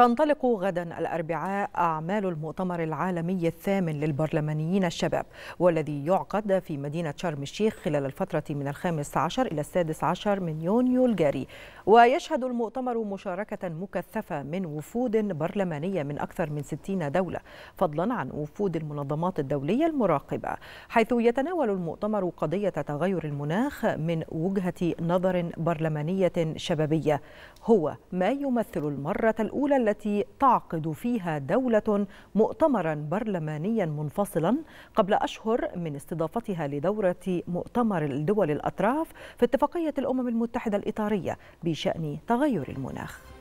تنطلق غدا الأربعاء أعمال المؤتمر العالمي الثامن للبرلمانيين الشباب والذي يعقد في مدينة شرم الشيخ خلال الفترة من الخامس عشر إلى السادس عشر من يونيو الجاري ويشهد المؤتمر مشاركة مكثفة من وفود برلمانية من أكثر من 60 دولة فضلا عن وفود المنظمات الدولية المراقبة حيث يتناول المؤتمر قضية تغير المناخ من وجهة نظر برلمانية شبابية هو ما يمثل المرة الأولى التي تعقد فيها دولة مؤتمرا برلمانيا منفصلا قبل أشهر من استضافتها لدورة مؤتمر الدول الأطراف في اتفاقية الأمم المتحدة الإطارية بشأن تغير المناخ